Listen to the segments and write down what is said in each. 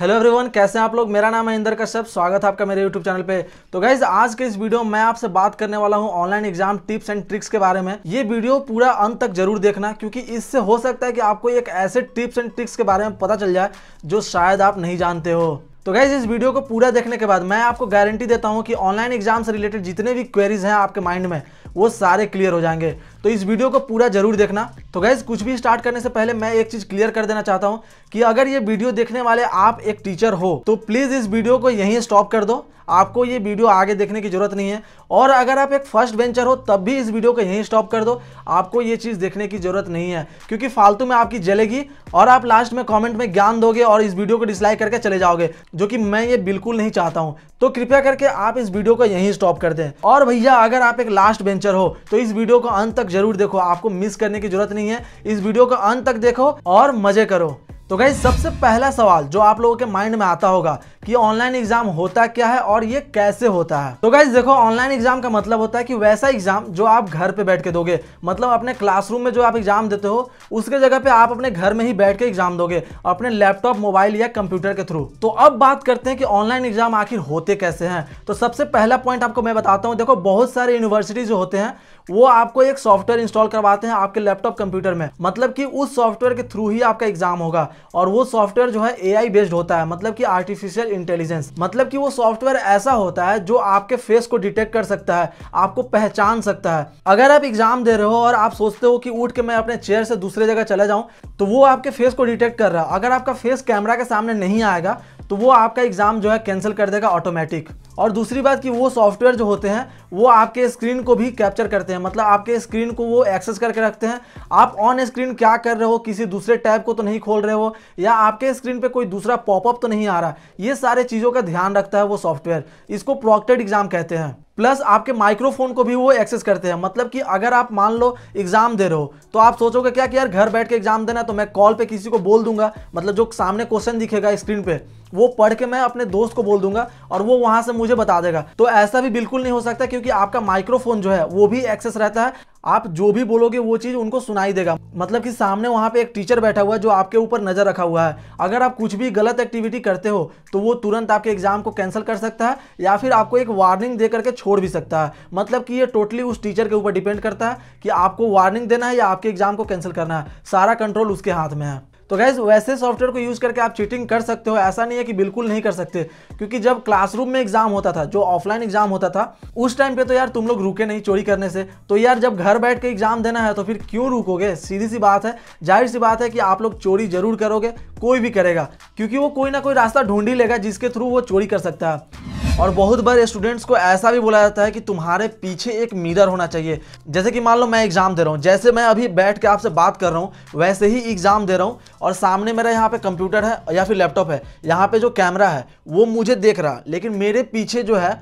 hello everyone कैसे हैं आप लोग मेरा नाम है इंदर कश्यप स्वागत है आपका मेरे यूट्यूब चैनल पे तो गाइज आज के इस वीडियो में मैं आपसे बात करने वाला हूं online exam tips and tricks के बारे में ये वीडियो पूरा अंत तक जरूर देखना क्योंकि इससे हो सकता है कि आपको एक ऐसे टिप्स एंड ट्रिक्स के बारे में पता चल जाए जो शायद आप नहीं जानते हो तो गैज इस वीडियो को पूरा देखने के बाद मैं आपको गारंटी देता हूँ कि ऑनलाइन एग्जाम से रिलेटेड जितने भी क्वेरीज हैं आपके माइंड में वो सारे क्लियर हो जाएंगे तो इस वीडियो को पूरा जरूर देखना तो गैस कुछ भी स्टार्ट करने से पहले मैं एक चीज़ क्लियर कर देना चाहता हूँ कि अगर ये वीडियो देखने वाले आप एक टीचर हो तो प्लीज़ इस वीडियो को यहीं स्टॉप कर दो आपको ये वीडियो आगे देखने की ज़रूरत नहीं है और अगर आप एक फर्स्ट वेंचर हो तब भी इस वीडियो को यहीं स्टॉप कर दो आपको ये चीज़ देखने की ज़रूरत नहीं है क्योंकि फालतू में आपकी जलेगी और आप लास्ट में कमेंट में ज्ञान दोगे और इस वीडियो को डिसलाइक करके चले जाओगे जो कि मैं ये बिल्कुल नहीं चाहता हूँ तो कृपया करके आप इस वीडियो को यहीं स्टॉप कर दें और भैया अगर आप एक लास्ट बेंचर एडवेंचर हो तो इस वीडियो को अंत तक जरूर देखो आपको मिस करने की जरूरत नहीं है इस वीडियो को अंत तक देखो और मजे करो तो गई सबसे पहला सवाल जो आप लोगों के माइंड में आता होगा कि ऑनलाइन एग्जाम होता क्या है और ये कैसे होता है तो गाइज देखो ऑनलाइन एग्जाम का मतलब होता है कि वैसा एग्जाम जो आप घर पे बैठ के दोगे मतलब अपने क्लासरूम में जो आप एग्जाम देते हो उसके जगह पे आप अपने घर में ही बैठ के एग्जाम दोगे अपने लैपटॉप मोबाइल या कंप्यूटर के थ्रू तो अब बात करते हैं कि ऑनलाइन एग्जाम आखिर होते कैसे हैं तो सबसे पहला पॉइंट आपको मैं बताता हूँ देखो बहुत सारे यूनिवर्सिटी जो होते हैं वो आपको एक सॉफ्टवेयर इंस्टॉल करवाते हैं आपके लैपटॉप कंप्यूटर में मतलब कि उस सॉफ्टवेयर के थ्रू ही आपका एग्जाम होगा और वो सॉफ्टवेयर जो है एआई बेस्ड होता है मतलब कि आर्टिफिशियल इंटेलिजेंस मतलब कि वो सॉफ्टवेयर ऐसा होता है जो आपके फेस को डिटेक्ट कर सकता है आपको पहचान सकता है अगर आप एग्जाम दे रहे हो और आप सोचते हो कि उठ के मैं अपने चेयर से दूसरे जगह चला जाऊं तो वो आपके फेस को डिटेक्ट कर रहा है अगर आपका फेस कैमरा के सामने नहीं आएगा तो वो आपका एग्जाम जो है कैंसिल कर देगा ऑटोमेटिक और दूसरी बात कि वो सॉफ्टवेयर जो होते हैं वो आपके स्क्रीन को भी कैप्चर करते हैं मतलब आपके स्क्रीन को वो एक्सेस करके रखते हैं आप ऑन स्क्रीन क्या कर रहे हो किसी दूसरे टैब को तो नहीं खोल रहे हो या आपके स्क्रीन पे कोई दूसरा पॉपअप तो नहीं आ रहा ये सारे चीज़ों का ध्यान रखता है वो सॉफ्टवेयर इसको प्रोक्टेड एग्जाम कहते हैं प्लस आपके माइक्रोफोन को भी वो एक्सेस करते हैं मतलब कि अगर आप मान लो एग्जाम दे रहे हो तो आप सोचोगे क्या कि यार घर बैठ के एग्जाम देना तो मैं कॉल पे किसी को बोल दूंगा मतलब जो सामने क्वेश्चन दिखेगा स्क्रीन पे वो पढ़ के मैं अपने दोस्त को बोल दूंगा और वो वहां से मुझे बता देगा तो ऐसा भी बिल्कुल नहीं हो सकता क्योंकि आपका माइक्रोफोन जो है वो भी एक्सेस रहता है आप जो भी बोलोगे वो चीज़ उनको सुनाई देगा मतलब कि सामने वहाँ पे एक टीचर बैठा हुआ है जो आपके ऊपर नज़र रखा हुआ है अगर आप कुछ भी गलत एक्टिविटी करते हो तो वो तुरंत आपके एग्ज़ाम को कैंसिल कर सकता है या फिर आपको एक वार्निंग दे करके छोड़ भी सकता है मतलब कि ये टोटली उस टीचर के ऊपर डिपेंड करता है कि आपको वार्निंग देना है या आपके एग्ज़ाम को कैंसिल करना है सारा कंट्रोल उसके हाथ में है तो गैस वैसे सॉफ्टवेयर को यूज़ करके आप चीटिंग कर सकते हो ऐसा नहीं है कि बिल्कुल नहीं कर सकते क्योंकि जब क्लासरूम में एग्जाम होता था जो ऑफलाइन एग्जाम होता था उस टाइम पे तो यार तुम लोग रुके नहीं चोरी करने से तो यार जब घर बैठ के एग्जाम देना है तो फिर क्यों रुकोगे सीधी सी बात है जाहिर सी बात है कि आप लोग चोरी जरूर करोगे कोई भी करेगा क्योंकि वो कोई ना कोई रास्ता ढूंढ ही लेगा जिसके थ्रू वो चोरी कर सकता है और बहुत बार स्टूडेंट्स को ऐसा भी बोला जाता है कि तुम्हारे पीछे एक मिरर होना चाहिए जैसे कि मान लो मैं एग्जाम दे रहा हूँ जैसे मैं अभी बैठ के आपसे बात कर रहा हूँ वैसे ही एग्जाम दे रहा हूँ और सामने मेरा यहाँ पे कंप्यूटर है या फिर लैपटॉप है यहाँ पे जो कैमरा है वो मुझे देख रहा है लेकिन मेरे पीछे जो है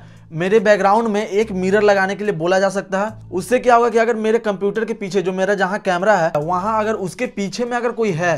मेरे बैकग्राउंड में एक मिरर लगाने के लिए बोला जा सकता है उससे क्या होगा कि अगर मेरे कंप्यूटर के पीछे जो मेरा जहाँ कैमरा है वहाँ अगर उसके पीछे में अगर कोई है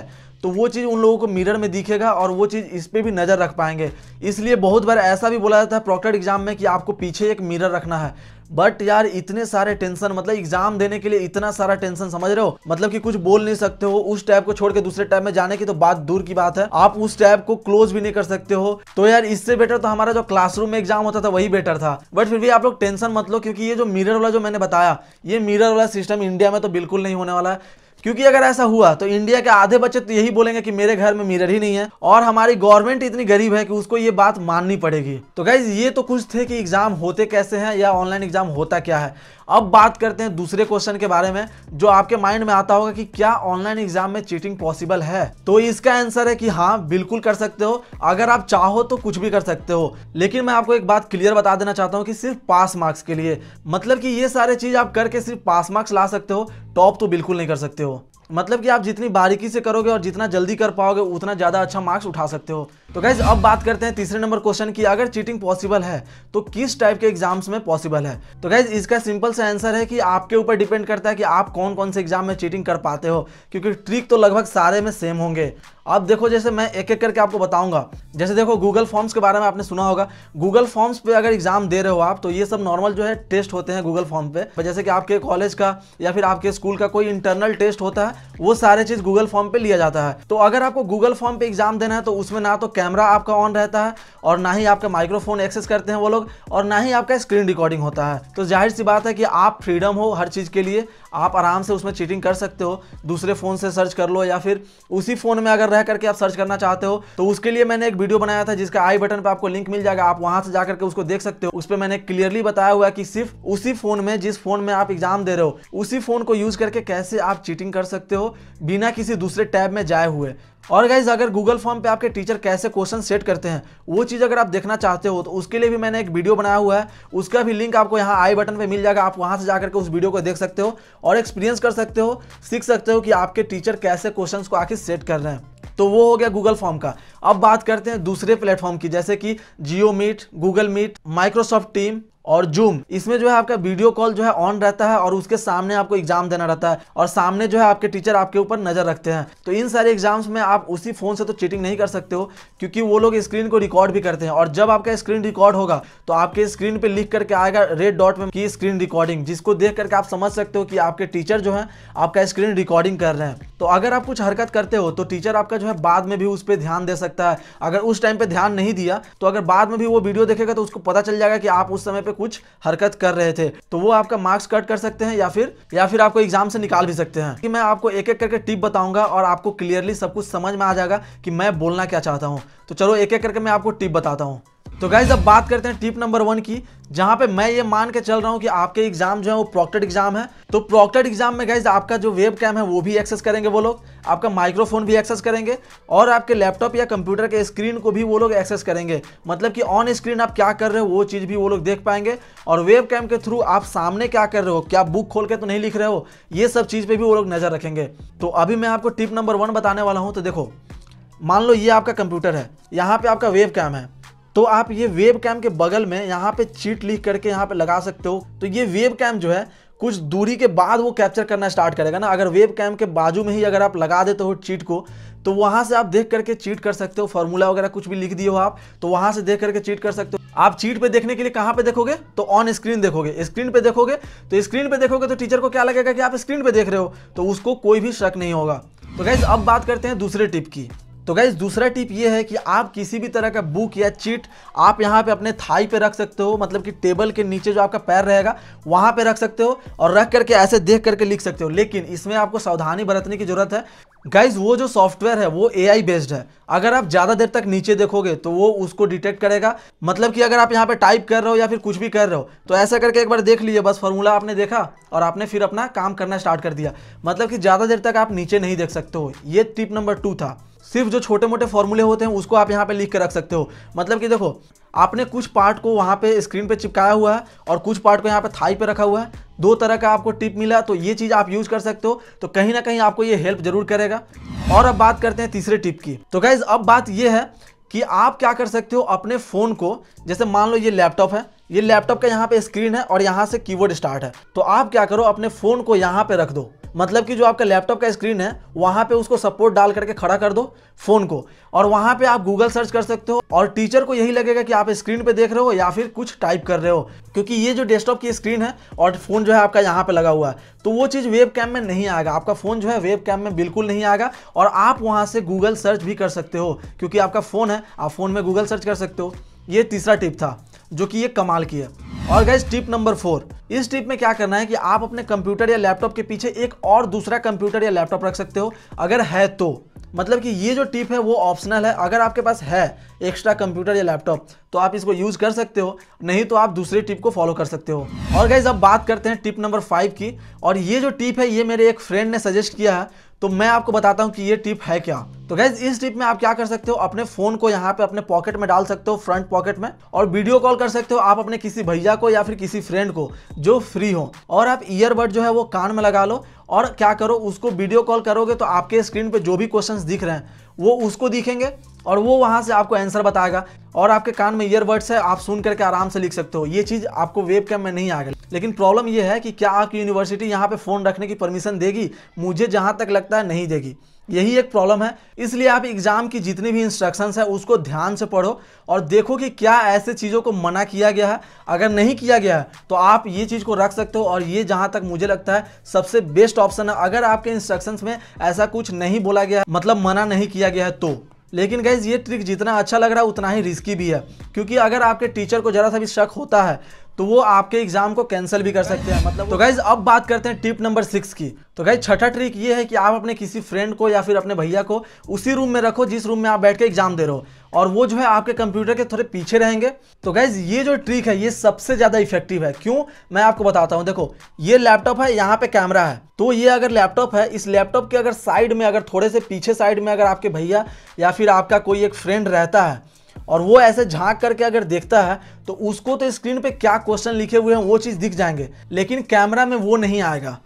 तो वो चीज़ उन लोगों को मिरर में दिखेगा और वो चीज़ इस पर भी नज़र रख पाएंगे इसलिए बहुत बार ऐसा भी बोला जाता है प्रॉक्टर एग्जाम में कि आपको पीछे एक मिरर रखना है बट यार इतने सारे टेंशन मतलब एग्जाम देने के लिए इतना सारा टेंशन समझ रहे हो मतलब कि कुछ बोल नहीं सकते हो उस टैब को छोड़ के दूसरे टैब में जाने की तो बात दूर की बात है आप उस टैब को क्लोज भी नहीं कर सकते हो तो यार इससे बेटर तो हमारा जो क्लासरूम में एग्जाम होता था वही बेटर था बट फिर भी आप लोग टेंशन मतलब क्योंकि ये जो मिररर वाला जो मैंने बताया ये मिररर वाला सिस्टम इंडिया में तो बिल्कुल नहीं होने वाला है क्योंकि अगर ऐसा हुआ तो इंडिया के आधे बच्चे तो यही बोलेंगे कि मेरे घर में मिरर ही नहीं है और हमारी गवर्नमेंट इतनी गरीब है कि उसको ये बात माननी पड़ेगी तो गाइज ये तो कुछ थे कि एग्जाम होते कैसे हैं या ऑनलाइन एग्जाम होता क्या है अब बात करते हैं दूसरे क्वेश्चन के बारे में जो आपके माइंड में आता होगा कि क्या ऑनलाइन एग्जाम में चीटिंग पॉसिबल है तो इसका आंसर है कि हाँ बिल्कुल कर सकते हो अगर आप चाहो तो कुछ भी कर सकते हो लेकिन मैं आपको एक बात क्लियर बता देना चाहता हूँ कि सिर्फ पास मार्क्स के लिए मतलब कि ये सारे चीज आप करके सिर्फ पास मार्क्स ला सकते हो टॉप तो बिल्कुल नहीं कर सकते हो मतलब कि आप जितनी बारीकी से करोगे और जितना जल्दी कर पाओगे उतना ज़्यादा अच्छा मार्क्स उठा सकते हो तो गाइज अब बात करते हैं तीसरे नंबर क्वेश्चन की अगर चीटिंग पॉसिबल है तो किस टाइप के एग्जाम्स में पॉसिबल है तो गाइज इसका सिंपल सा आंसर है कि आपके ऊपर डिपेंड करता है कि आप कौन कौन से एग्जाम में चीटिंग कर पाते हो क्योंकि ट्रिक तो लगभग सारे में सेम होंगे आप देखो जैसे मैं एक एक करके आपको बताऊंगा जैसे देखो गूगल फॉर्म्स के बारे में आपने सुना होगा गूगल फॉर्म्स पे अगर एग्जाम दे रहे हो आप तो ये सब नॉर्मल जो है टेस्ट होते हैं गूगल फॉर्म पे जैसे कि आपके कॉलेज का या फिर आपके स्कूल का कोई इंटरनल टेस्ट होता है वो सारे चीज गूगल फॉर्म पे लिया जाता है तो अगर आपको गूगल फॉर्म पे एग्जाम देना है तो उसमें ना तो कैमरा आपका ऑन रहता है और ना ही आपका माइक्रोफोन एक्सेस करते हैं वो लोग और ना ही आपका स्क्रीन रिकॉर्डिंग होता है तो जाहिर सी बात है कि आप फ्रीडम हो हर चीज के लिए आप आराम से उसमें चीटिंग कर सकते हो दूसरे फोन से सर्च कर लो या फिर उसी फोन में अगर रह करके आप सर्च करना चाहते हो तो उसके लिए मैंने एक वीडियो बनाया था जिसका आई बटन पर आपको लिंक मिल जाएगा आप वहां से जाकर के उसको देख सकते हो उस पर मैंने क्लियरली बताया हुआ है कि सिर्फ उसी फोन में जिस फोन में आप एग्जाम दे रहे हो उसी फोन को यूज करके कैसे आप चीटिंग कर सकते हो बिना किसी दूसरे टैब में जाए हुए और गाइज अगर गूगल फॉर्म पे आपके टीचर कैसे क्वेश्चन सेट करते हैं वो चीज़ अगर आप देखना चाहते हो तो उसके लिए भी मैंने एक वीडियो बनाया हुआ है उसका भी लिंक आपको यहाँ आई बटन पे मिल जाएगा आप वहाँ से जाकर के उस वीडियो को देख सकते हो और एक्सपीरियंस कर सकते हो सीख सकते हो कि आपके टीचर कैसे क्वेश्चन को आखिर सेट कर रहे हैं तो वो हो गया गूगल फॉर्म का अब बात करते हैं दूसरे प्लेटफॉर्म की जैसे कि Jio Meet Google Meet Microsoft Team और जूम इसमें जो है आपका वीडियो कॉल जो है ऑन रहता है और उसके सामने आपको एग्जाम देना रहता है और सामने जो है आपके टीचर आपके ऊपर नजर रखते हैं तो इन सारे एग्जाम्स में आप उसी फोन से तो चीटिंग नहीं कर सकते हो क्योंकि वो लोग स्क्रीन को रिकॉर्ड भी करते हैं और जब आपका स्क्रीन रिकॉर्ड होगा तो आपके स्क्रीन पर लिख करके आएगा रेड डॉट में की स्क्रीन रिकॉर्डिंग जिसको देख करके आप समझ सकते हो कि आपके टीचर जो है आपका स्क्रीन रिकॉर्डिंग कर रहे हैं तो अगर आप कुछ हरकत करते हो तो टीचर आपका जो है बाद में भी उस पर ध्यान दे सकता है अगर उस टाइम पर ध्यान नहीं दिया तो अगर बाद में भी वो वीडियो देखेगा तो उसको पता चल जाएगा कि आप उस समय पर कुछ हरकत कर रहे थे तो वो आपका मार्क्स कट कर सकते हैं या फिर या फिर आपको एग्जाम से निकाल भी सकते हैं कि मैं आपको एक एक करके टिप बताऊंगा और आपको क्लियरली सब कुछ समझ में आ जाएगा कि मैं बोलना क्या चाहता हूँ तो चलो एक एक करके मैं आपको टिप बताता हूँ तो गाइज अब बात करते हैं टिप नंबर वन की जहां पे मैं ये मान के चल रहा हूँ कि आपके एग्जाम जो है वो प्रोक्टेड एग्जाम है तो प्रोक्टेड एग्जाम में गाइज आपका जो वेब कैम है वो भी एक्सेस करेंगे वो लोग आपका माइक्रोफोन भी एक्सेस करेंगे और आपके लैपटॉप या कंप्यूटर के स्क्रीन को भी वो लोग एक्सेस करेंगे मतलब कि ऑन स्क्रीन आप क्या कर रहे हो वो चीज़ भी वो लोग देख पाएंगे और वेब कैम के थ्रू आप सामने क्या कर रहे हो क्या बुक खोल के तो नहीं लिख रहे हो ये सब चीज़ पर भी वो लोग नज़र रखेंगे तो अभी मैं आपको टिप नंबर वन बताने वाला हूँ तो देखो मान लो ये आपका कंप्यूटर है यहाँ पर आपका वेब कैम है तो आप ये वेब कैम के बगल में यहाँ पे चीट लिख करके यहाँ पे लगा सकते हो तो ये वेब कैम जो है कुछ दूरी के बाद वो कैप्चर करना स्टार्ट करेगा ना अगर वेब कैम के बाजू में ही अगर आप लगा देते हो चीट को तो वहाँ से आप देख करके चीट कर सकते हो फॉर्मूला वगैरह कुछ भी लिख दिए हो आप तो वहाँ से देख करके चीट कर सकते हो आप चीट पे देखने के लिए कहाँ पे देखोगे तो ऑन स्क्रीन देखोगे स्क्रीन पे देखोगे तो स्क्रीन पे देखोगे तो टीचर को क्या लगेगा कि आप स्क्रीन पे देख रहे हो तो उसको कोई भी शक नहीं होगा तो गैस अब बात करते हैं दूसरे टिप की तो गाइज दूसरा टिप ये है कि आप किसी भी तरह का बुक या चीट आप यहाँ पे अपने थाई पे रख सकते हो मतलब कि टेबल के नीचे जो आपका पैर रहेगा वहाँ पे रख सकते हो और रख करके ऐसे देख करके लिख सकते हो लेकिन इसमें आपको सावधानी बरतने की ज़रूरत है गाइज वो जो सॉफ्टवेयर है वो एआई बेस्ड है अगर आप ज़्यादा देर तक नीचे देखोगे तो वो उसको डिटेक्ट करेगा मतलब कि अगर आप यहाँ पे टाइप कर रहे हो या फिर कुछ भी कर रहे हो तो ऐसा करके एक बार देख लिए बस फॉर्मूला आपने देखा और आपने फिर अपना काम करना स्टार्ट कर दिया मतलब कि ज़्यादा देर तक आप नीचे नहीं देख सकते हो ये टिप नंबर टू था सिर्फ जो छोटे मोटे फॉर्मूले होते हैं उसको आप यहाँ पे लिख के रख सकते हो मतलब कि देखो आपने कुछ पार्ट को वहाँ पे स्क्रीन पे चिपकाया हुआ है और कुछ पार्ट को यहाँ पे थाई पे रखा हुआ है दो तरह का आपको टिप मिला तो ये चीज़ आप यूज़ कर सकते हो तो कहीं ना कहीं आपको ये हेल्प जरूर करेगा और अब बात करते हैं तीसरे टिप की तो गाइज अब बात ये है कि आप क्या कर सकते हो अपने फ़ोन को जैसे मान लो ये लैपटॉप है ये लैपटॉप का यहाँ पे स्क्रीन है और यहाँ से कीबोर्ड स्टार्ट है तो आप क्या करो अपने फ़ोन को यहाँ पे रख दो मतलब कि जो आपका लैपटॉप का स्क्रीन है वहाँ पे उसको सपोर्ट डाल करके खड़ा कर दो फ़ोन को और वहाँ पे आप गूगल सर्च कर सकते हो और टीचर को यही लगेगा कि आप स्क्रीन पे देख रहे हो या फिर कुछ टाइप कर रहे हो क्योंकि ये जो डेस्कटॉप की स्क्रीन है और फ़ोन जो है आपका यहाँ पर लगा हुआ है तो वो चीज़ वेब कैम में नहीं आएगा आपका फ़ोन जो है वेब कैम में बिल्कुल नहीं आएगा और आप वहाँ से गूगल सर्च भी कर सकते हो क्योंकि आपका फ़ोन है आप फ़ोन में गूगल सर्च कर सकते हो ये तीसरा टिप था जो कि ये कमाल की है और गैस टिप नंबर फोर इस टिप में क्या करना है कि आप अपने कंप्यूटर या लैपटॉप के पीछे एक और दूसरा कंप्यूटर या लैपटॉप रख सकते हो अगर है तो मतलब कि ये जो टिप है वो ऑप्शनल है अगर आपके पास है एक्स्ट्रा कंप्यूटर या लैपटॉप तो आप इसको यूज़ कर सकते हो नहीं तो आप दूसरे टिप को फॉलो कर सकते हो और गाइज अब बात करते हैं टिप नंबर फाइव की और ये जो टिप है ये मेरे एक फ्रेंड ने सजेस्ट किया है तो मैं आपको बताता हूं कि ये टिप है क्या तो गैस इस टिप में आप क्या कर सकते हो अपने फोन को यहाँ पे अपने पॉकेट में डाल सकते हो फ्रंट पॉकेट में और वीडियो कॉल कर सकते हो आप अपने किसी भैया को या फिर किसी फ्रेंड को जो फ्री हो और आप ईयरबड जो है वो कान में लगा लो और क्या करो उसको वीडियो कॉल करोगे तो आपके स्क्रीन पे जो भी क्वेश्चंस दिख रहे हैं वो उसको दिखेंगे और वो वहाँ से आपको आंसर बताएगा और आपके कान में ईयरबड्स है आप सुन करके आराम से लिख सकते हो ये चीज़ आपको वेब कैम में नहीं आ गई लेकिन प्रॉब्लम ये है कि क्या आपकी यूनिवर्सिटी यहाँ पे फ़ोन रखने की परमिशन देगी मुझे जहाँ तक लगता है नहीं देगी यही एक प्रॉब्लम है इसलिए आप एग्ज़ाम की जितनी भी इंस्ट्रक्शंस है उसको ध्यान से पढ़ो और देखो कि क्या ऐसे चीज़ों को मना किया गया है अगर नहीं किया गया है तो आप ये चीज़ को रख सकते हो और ये जहाँ तक मुझे लगता है सबसे बेस्ट ऑप्शन है अगर आपके इंस्ट्रक्शंस में ऐसा कुछ नहीं बोला गया मतलब मना नहीं किया गया है तो लेकिन गाइज ये ट्रिक जितना अच्छा लग रहा है उतना ही रिस्की भी है क्योंकि अगर आपके टीचर को ज़रा सा भी शक होता है तो वो आपके एग्जाम को कैंसिल भी कर सकते हैं मतलब तो गाइज अब बात करते हैं टिप नंबर सिक्स की तो गाइज छठा ट्रिक ये है कि आप अपने किसी फ्रेंड को या फिर अपने भैया को उसी रूम में रखो जिस रूम में आप बैठ के एग्जाम दे रहे हो और वो जो है आपके कंप्यूटर के थोड़े पीछे रहेंगे तो गैज ये जो ट्रिक है ये सबसे ज़्यादा इफेक्टिव है क्यों मैं आपको बताता हूँ देखो ये लैपटॉप है यहाँ पे कैमरा है तो ये अगर लैपटॉप है इस लैपटॉप के अगर साइड में अगर थोड़े से पीछे साइड में अगर आपके भैया या फिर आपका कोई एक फ्रेंड रहता है और वो ऐसे झांक करके अगर देखता है तो उसको तो स्क्रीन पे क्या क्वेश्चन लिखे हुए हैं वो चीज़ दिख जाएंगे लेकिन कैमरा में वो नहीं आएगा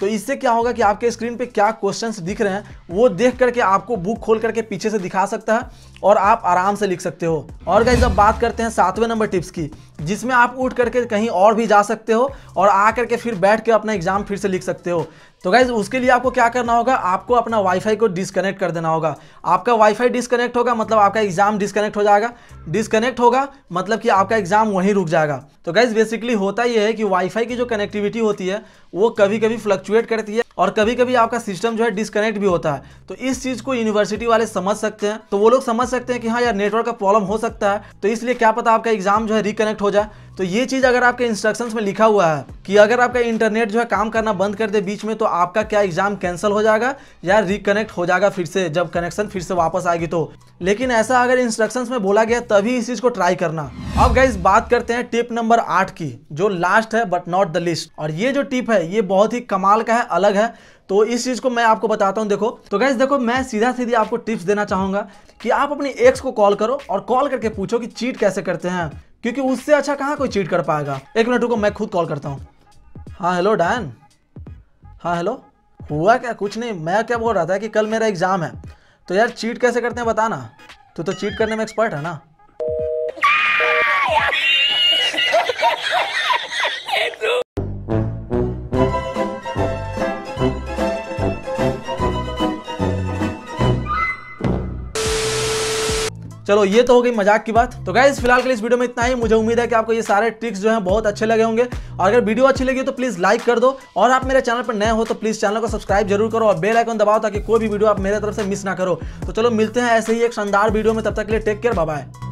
तो इससे क्या होगा कि आपके स्क्रीन पे क्या क्वेश्चंस दिख रहे हैं वो देख करके आपको बुक खोल करके पीछे से दिखा सकता है और आप आराम से लिख सकते हो और गाइज अब बात करते हैं सातवें नंबर टिप्स की जिसमें आप उठ करके कहीं और भी जा सकते हो और आ करके फिर बैठ के अपना एग्जाम फिर से लिख सकते हो तो गाइज उसके लिए आपको क्या करना होगा आपको अपना वाईफाई को डिसकनेक्ट कर देना होगा आपका वाईफाई डिसकनेक्ट होगा मतलब आपका एग्जाम डिसकनेक्ट हो जाएगा डिसकनेक्ट होगा मतलब कि आपका एग्जाम वहीं रुक जाएगा तो गाइज बेसिकली होता यह है कि वाईफाई की जो कनेक्टिविटी होती है वो कभी कभी फ्लक्चुएट करती है और कभी कभी आपका सिस्टम जो है डिसकनेक्ट भी होता है तो इस चीज़ को यूनिवर्सिटी वाले समझ सकते हैं तो वो लोग समझ सकते हैं कि हाँ यार नेटवर्क का प्रॉब्लम हो सकता है तो इसलिए क्या पता आपका एग्जाम जो है रिकनेक्ट हो जाए तो ये चीज़ अगर आपके इंस्ट्रक्शंस में लिखा हुआ है कि अगर आपका इंटरनेट जो है काम करना बंद कर दे बीच में तो आपका क्या एग्ज़ाम कैंसिल हो जाएगा या रिकनेक्ट हो जाएगा फिर से जब कनेक्शन फिर से वापस आएगी तो लेकिन ऐसा अगर इंस्ट्रक्शंस में बोला गया तभी इस चीज़ को ट्राई करना अब गाइज बात करते हैं टिप नंबर आठ की जो लास्ट है बट नॉट द लिस्ट और ये जो टिप है ये बहुत ही कमाल का है अलग है तो इस चीज़ को मैं आपको बताता हूँ देखो तो गैस देखो मैं सीधा सीधी आपको टिप्स देना चाहूंगा कि आप अपनी एक्स को कॉल करो और कॉल करके पूछो कि चीट कैसे करते हैं क्योंकि उससे अच्छा कहाँ कोई चीट कर पाएगा एक मिनट रुको मैं खुद कॉल करता हूँ हाँ हेलो डैन हाँ हेलो हुआ क्या कुछ नहीं मैं क्या बोल रहा था कि कल मेरा एग्ज़ाम है तो यार चीट कैसे करते हैं बताना तू तो, तो चीट करने में एक्सपर्ट है ना चलो ये तो हो गई मजाक की बात तो गाइज फिलहाल के इस वीडियो में इतना ही मुझे उम्मीद है कि आपको ये सारे ट्रिक्स जो है बहुत अच्छे लगे होंगे और अगर वीडियो अच्छी लगी तो प्लीज लाइक कर दो और आप मेरे चैनल पर नए हो तो प्लीज चैनल को सब्सक्राइब जरूर करो और बेल आइकन दबाओ ताकि कोई भी वीडियो आप मेरे तरफ से मिस ना करो तो चलो मिलते हैं ऐसे ही एक शानदार वीडियो में तब तक के लिए टेक केयर बाय बाय